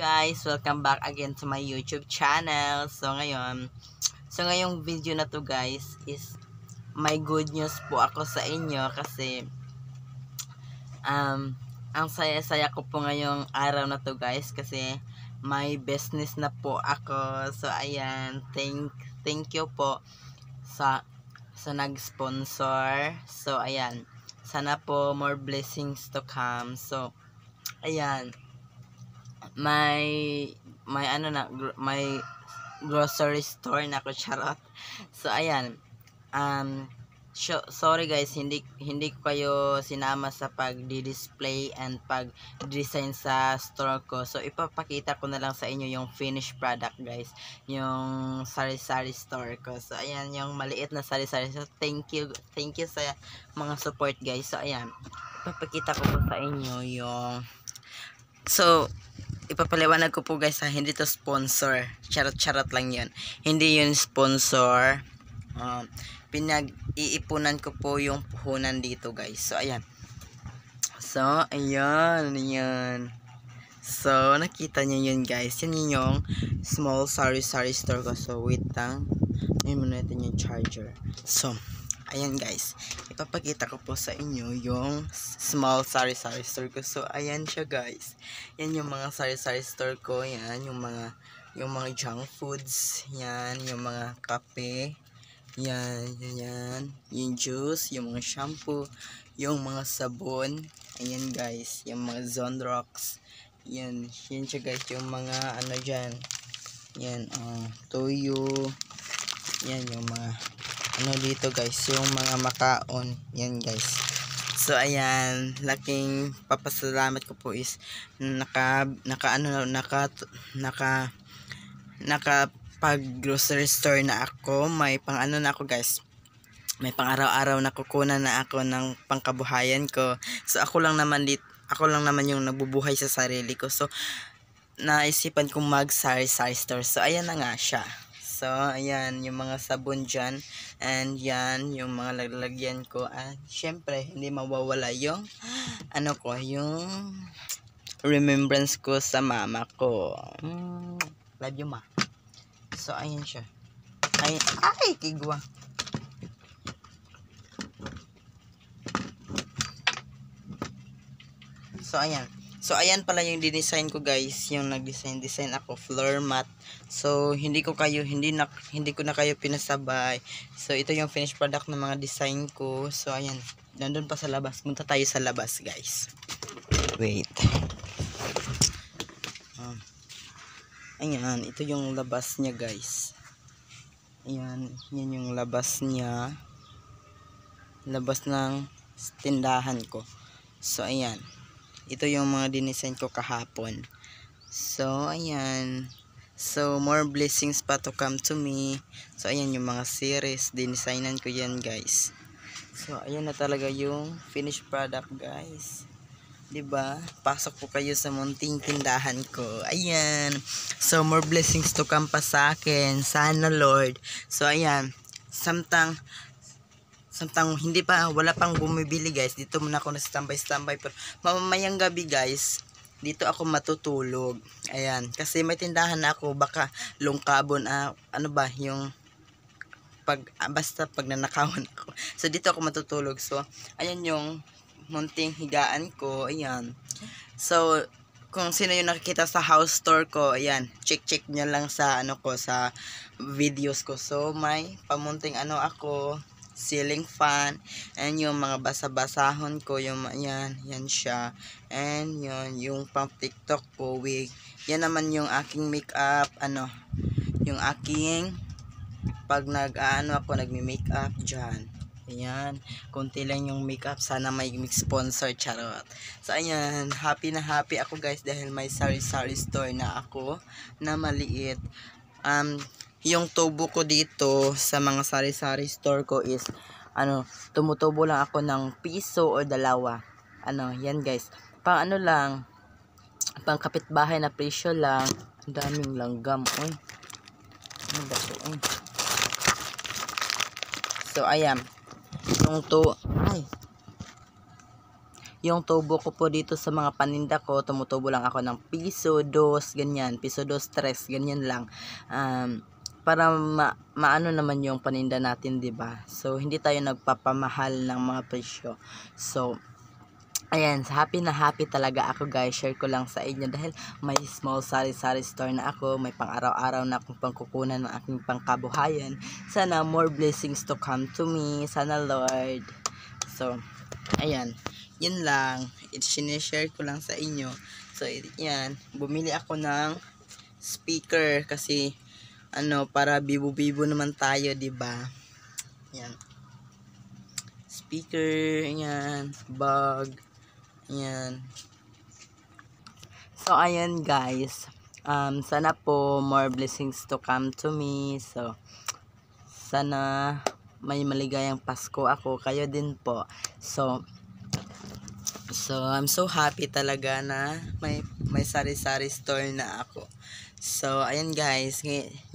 guys! Welcome back again to my YouTube channel. So, ngayon, so ngayong video na to guys is may good news po ako sa inyo kasi um, ang saya-saya ko po ngayong araw na to guys kasi may business na po ako. So, ayan, thank, thank you po sa, sa nag-sponsor. So, ayan, sana po more blessings to come. So, ayan, may may ano na gr- may grocery store na ako charot. So ayan. Um sorry guys hindi hindi ko kayo sinama sa pagdi-display and pag-design sa store ko. So ipapakita ko na lang sa inyo yung finished product guys, yung sari-sari store ko. So ayan yung maliit na sari-sari. So thank you thank you sa mga support guys. So ayan. Ipapakita ko po sa inyo yung So, ipapaliwanag ko po guys ha, hindi to sponsor. Charot-charot lang yun. Hindi yun sponsor. Um, pinag-iipunan ko po yung puhunan dito guys. So, ayan. So, ayan. Ayan. So, nakita nyo yun guys. Yan yun yung small sari-sari store ko. So, wait lang. Ngayon mo natin yung charger. So, ayan guys, ipapakita ko po sa inyo yung small sari-sari store ko. So, ayan siya guys. Yan yung mga sari-sari store ko. Yan, yung mga, yung mga junk foods. Yan, yung mga kape. Yan, yan, yan. Yung juice, yung mga shampoo, yung mga sabon. Ayan guys, yung mga Zondrox. Yan, yan siya guys, yung mga ano dyan. Yan, uh, toyo. Yan, yung mga ano dito guys, yung mga makaon. Yan guys. So ayan, laking papasalamat ko po is naka naka ano naka naka naka pag grocery store na ako, may pang ano na ako guys, may pang-araw-araw na kukunan na ako ng pangkabuhayan ko. So ako lang naman dit ako lang naman yung nagbubuhay sa sarili ko. So naisipan kong mag sari-sari store. So ayan na nga siya. So, ayan, yung mga sabon dyan. And yan, yung mga laglagyan ko. At syempre, hindi mawawala yung, ano ko, yung remembrance ko sa mama ko. Mm, love you, ma. So, ayan siya. Ay, ay, kigwa. So, ayan. So, ayan pala yung dinesign ko guys. Yung nag-design, design ako, floor mat. So, hindi ko kayo, hindi na, hindi ko na kayo pinasabay. So, ito yung finished product ng mga design ko. So, ayan. Nandun pa sa labas. Punta tayo sa labas guys. Wait. Um, ayan. Ito yung labas niya guys. Ayan. Yan yung labas niya. Labas ng tindahan ko. So, Ayan ito yung mga dinisenyo ko kahapon. So, ayan. So, more blessings pa to come to me. So, ayan yung mga series. Dinisignan ko yan, guys. So, ayan na talaga yung finished product, guys. ba diba? Pasok po kayo sa munting tindahan ko. Ayan. So, more blessings to come pa sa akin. Sana, Lord. So, ayan. Samtang, samtang hindi pa wala pang bumibili guys dito muna ako na standby standby pero mamayang gabi guys dito ako matutulog ayan kasi may tindahan ako baka lungkabon ah, ano ba yung pag ah, basta pag nanakawan ako so dito ako matutulog so ayan yung munting higaan ko ayan so kung sino yung nakikita sa house tour ko, ayan, check-check nyo lang sa, ano ko, sa videos ko. So, may pamunting ano ako, ceiling fan, and yung mga basa-basahon ko, yung yan, yan siya, and yun, yung pang tiktok ko, wig, yan naman yung aking makeup, ano, yung aking, pag nag, ano ako, nagme-makeup, diyan Ayan, konti lang yung makeup. Sana may sponsor, charot. So, ayan, happy na happy ako guys dahil may sari-sari store na ako na maliit. Um, yung tubo ko dito sa mga sari-sari store ko is ano, tumutubo lang ako ng piso o dalawa. Ano, yan guys. Pang ano lang, pang kapitbahay na presyo lang. daming langgam. Uy. Ano ba ito? Uy. So, ayan. Yung to, ay. Yung tubo ko po dito sa mga paninda ko, tumutubo lang ako ng piso, dos, ganyan. Piso, dos, tres, ganyan lang. Um, para ma maano naman yung paninda natin, 'di ba? So hindi tayo nagpapamahal ng mga presyo. So Ayan, happy na happy talaga ako guys. Share ko lang sa inyo dahil may small sari-sari store na ako. May pang-araw-araw na akong pangkukunan ng aking pangkabuhayan. Sana more blessings to come to me. Sana Lord. So, ayan. Yun lang. It's share ko lang sa inyo. So, yan. Bumili ako ng speaker kasi ano para bibo-bibo naman tayo, 'di ba? Yan. Speaker, yan, bag, yan. So ayan guys. Um sana po more blessings to come to me. So sana may maligayang Pasko ako, kayo din po. So So I'm so happy talaga na may may sari-sari store na ako. So, ayan guys,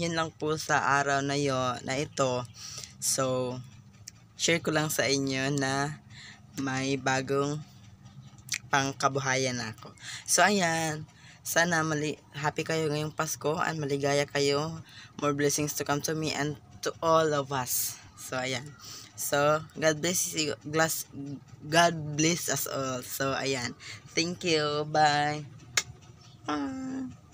yun lang po sa araw na yon na ito. So, share ko lang sa inyo na may bagong pangkabuhayan ako. So, ayan, sana mali happy kayo ngayong Pasko and maligaya kayo. More blessings to come to me and to all of us. So, ayan. So, God bless you. God bless us all. So, ayan. Thank you. Bye. Bye.